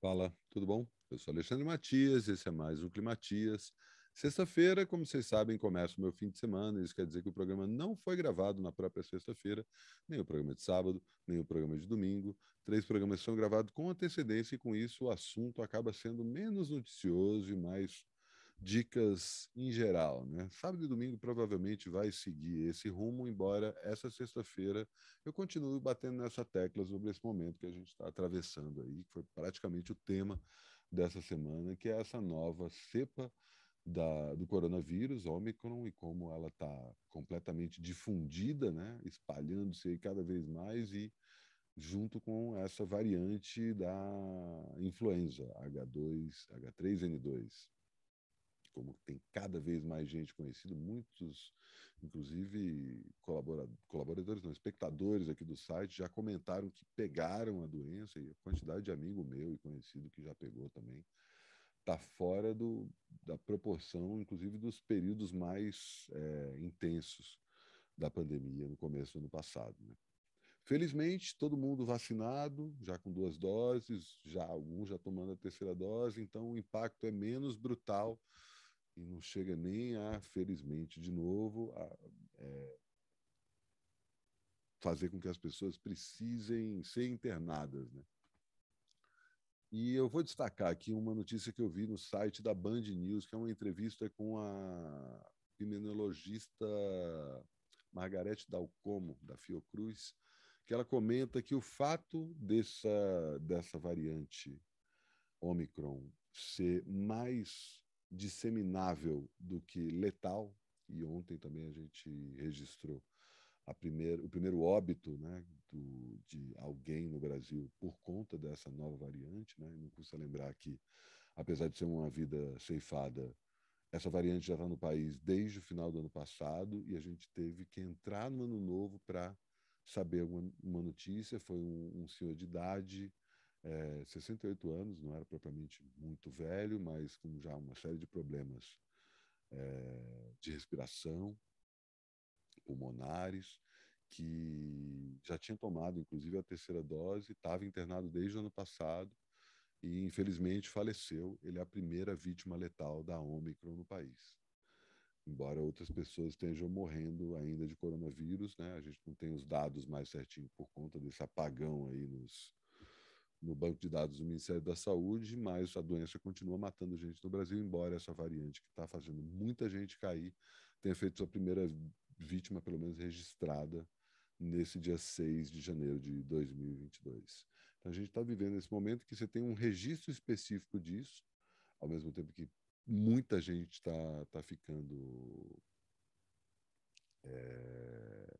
Fala, tudo bom? Eu sou Alexandre Matias, esse é mais um Climatias. Sexta-feira, como vocês sabem, começa o meu fim de semana, isso quer dizer que o programa não foi gravado na própria sexta-feira, nem o programa de sábado, nem o programa de domingo. Três programas são gravados com antecedência e com isso o assunto acaba sendo menos noticioso e mais dicas em geral. Né? Sábado e domingo provavelmente vai seguir esse rumo, embora essa sexta-feira eu continue batendo nessa tecla sobre esse momento que a gente está atravessando aí, que foi praticamente o tema dessa semana, que é essa nova cepa da, do coronavírus, Omicron, e como ela está completamente difundida, né? espalhando-se cada vez mais e junto com essa variante da influenza H2, H3N2 como tem cada vez mais gente conhecida, muitos, inclusive colaboradores, não, espectadores aqui do site já comentaram que pegaram a doença e a quantidade de amigo meu e conhecido que já pegou também está fora do, da proporção, inclusive dos períodos mais é, intensos da pandemia no começo do ano passado. Né? Felizmente, todo mundo vacinado, já com duas doses, já alguns já tomando a terceira dose, então o impacto é menos brutal e não chega nem a, felizmente, de novo, a, é, fazer com que as pessoas precisem ser internadas. Né? E eu vou destacar aqui uma notícia que eu vi no site da Band News, que é uma entrevista com a epidemiologista Margarete Dalcomo, da Fiocruz, que ela comenta que o fato dessa, dessa variante Omicron ser mais disseminável do que letal, e ontem também a gente registrou primeira, o primeiro óbito né, do, de alguém no Brasil por conta dessa nova variante. Né? Não custa lembrar que, apesar de ser uma vida ceifada, essa variante já está no país desde o final do ano passado e a gente teve que entrar no ano novo para saber uma, uma, notícia. Foi um, um senhor de idade é, eh, 68 anos, não era propriamente muito velho, mas com já uma série de problemas é, de respiração, pulmonares, que já tinha tomado, inclusive, a terceira dose, estava internado desde o ano passado e, infelizmente, faleceu. Ele é a primeira vítima letal da Omicron no país. Embora outras pessoas estejam morrendo ainda de coronavírus, né? a gente não tem os dados mais certinho por conta desse apagão aí nos, no banco de dados do Ministério da Saúde, mas a doença continua matando gente no Brasil, embora essa variante que está fazendo muita gente cair tenha feito sua primeira vítima, pelo menos registrada, nesse dia 6 de janeiro de 2022. Então, a gente está vivendo esse momento que você tem um registro específico disso, ao mesmo tempo que muita gente está tá ficando é,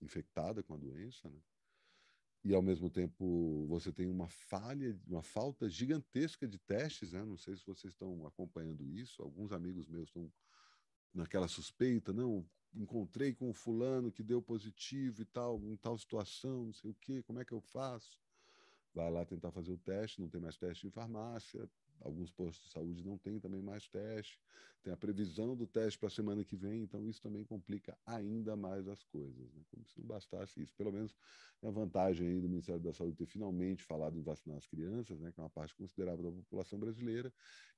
infectada com a doença, né? e ao mesmo tempo você tem uma falha, uma falta gigantesca de testes, né? Não sei se vocês estão acompanhando isso, alguns amigos meus estão naquela suspeita, não, encontrei com o fulano que deu positivo e tal, em tal situação, não sei o quê, como é que eu faço? vai lá tentar fazer o teste, não tem mais teste em farmácia, alguns postos de saúde não têm também mais teste, tem a previsão do teste para a semana que vem, então isso também complica ainda mais as coisas, né? como se não bastasse isso. Pelo menos é a vantagem aí do Ministério da Saúde ter finalmente falado em vacinar as crianças, né, que é uma parte considerável da população brasileira,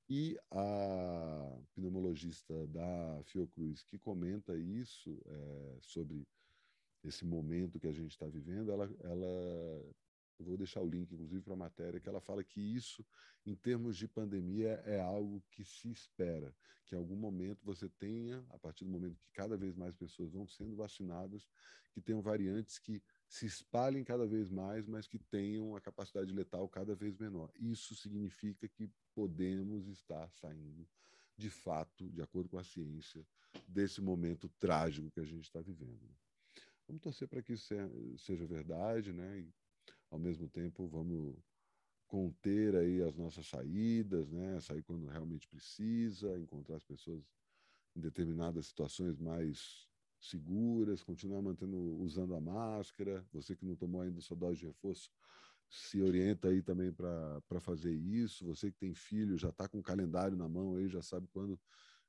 e a pneumologista da Fiocruz que comenta isso é, sobre esse momento que a gente está vivendo, ela, ela eu vou deixar o link, inclusive, para a matéria, que ela fala que isso, em termos de pandemia, é algo que se espera, que em algum momento você tenha, a partir do momento que cada vez mais pessoas vão sendo vacinadas, que tenham variantes que se espalhem cada vez mais, mas que tenham a capacidade letal cada vez menor. Isso significa que podemos estar saindo, de fato, de acordo com a ciência, desse momento trágico que a gente está vivendo. Vamos torcer para que isso seja verdade, né? E ao mesmo tempo vamos conter aí as nossas saídas, né? Sair quando realmente precisa, encontrar as pessoas em determinadas situações mais seguras, continuar mantendo usando a máscara. Você que não tomou ainda sua dose de reforço, se orienta aí também para fazer isso. Você que tem filho, já está com o calendário na mão aí, já sabe quando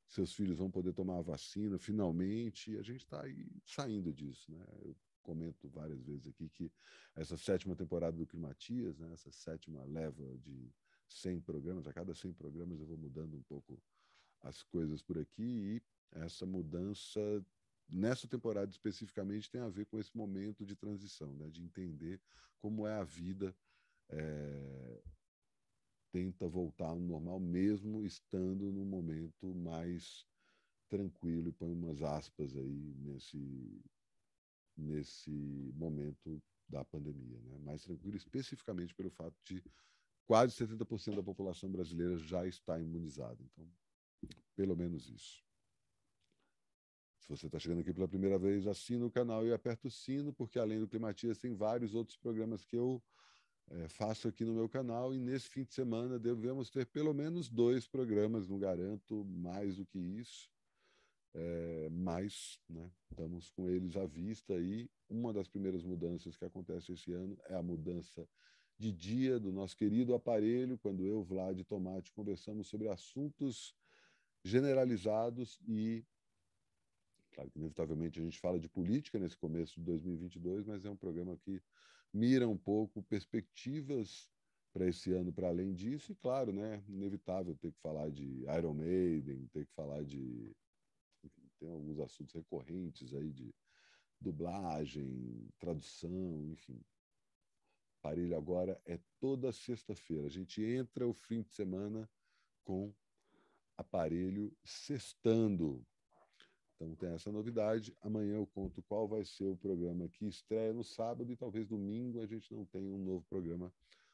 seus filhos vão poder tomar a vacina, finalmente. A gente está aí saindo disso, né? Eu comento várias vezes aqui que essa sétima temporada do Climatias, né, essa sétima leva de 100 programas, a cada 100 programas eu vou mudando um pouco as coisas por aqui e essa mudança nessa temporada especificamente tem a ver com esse momento de transição, né, de entender como é a vida é, tenta voltar ao normal mesmo estando num momento mais tranquilo e põe umas aspas aí nesse nesse momento da pandemia, né? mais tranquilo, especificamente pelo fato de quase 70% da população brasileira já está imunizada. Então, pelo menos isso. Se você está chegando aqui pela primeira vez, assina o canal e aperta o sino, porque além do Climatias, tem vários outros programas que eu é, faço aqui no meu canal. E nesse fim de semana devemos ter pelo menos dois programas, não garanto mais do que isso é, eh, mas né, estamos com eles à vista e uma das primeiras mudanças que acontece esse ano é a mudança de dia do nosso querido aparelho, quando eu, Vlad e Tomate conversamos sobre assuntos generalizados e, claro que inevitavelmente a gente fala de política nesse começo de 2022, mas é um programa que mira um pouco perspectivas para esse ano para além disso, e claro, né, inevitável ter que falar de Iron Maiden, ter que falar de tem alguns assuntos recorrentes aí de dublagem, tradução, enfim. Aparelho agora é toda sexta-feira. A gente entra o fim de semana com aparelho sextando. Então tem essa novidade. Amanhã eu conto qual vai ser o programa que estreia no sábado e talvez domingo a gente não tenha um novo programa.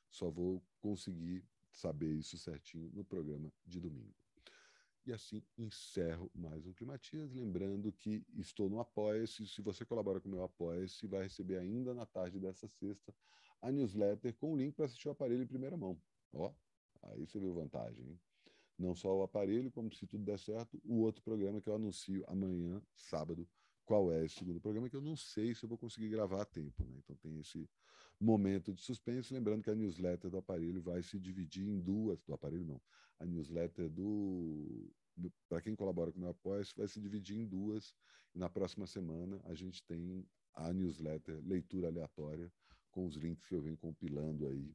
Só vou conseguir saber isso certinho no programa de domingo. E assim encerro mais um Climatias, lembrando que estou no Apoia-se, se você colabora com o meu Apoia-se, vai receber ainda na tarde dessa sexta a newsletter com o link para assistir o aparelho em primeira mão. Ó, aí você viu vantagem, hein? Não só o aparelho, como se tudo der certo, o outro programa que eu anuncio amanhã, sábado, qual é esse segundo programa, que eu não sei se eu vou conseguir gravar a tempo. Né? Então tem esse momento de suspense. Lembrando que a newsletter do aparelho vai se dividir em duas. Do aparelho, não. A newsletter do. Para quem colabora com o meu apoio, vai se dividir em duas. na próxima semana a gente tem a newsletter Leitura Aleatória, com os links que eu venho compilando aí,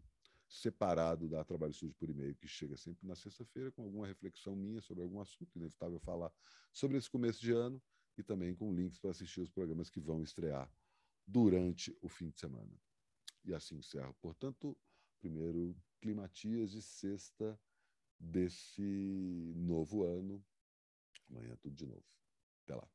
separado da Trabalho Sujo por e-mail, que chega sempre na sexta-feira, com alguma reflexão minha sobre algum assunto, inevitável falar sobre esse começo de ano e também com links para assistir os programas que vão estrear durante o fim de semana. E assim encerro, portanto, primeiro Climatias de sexta desse novo ano. Amanhã tudo de novo. Até lá.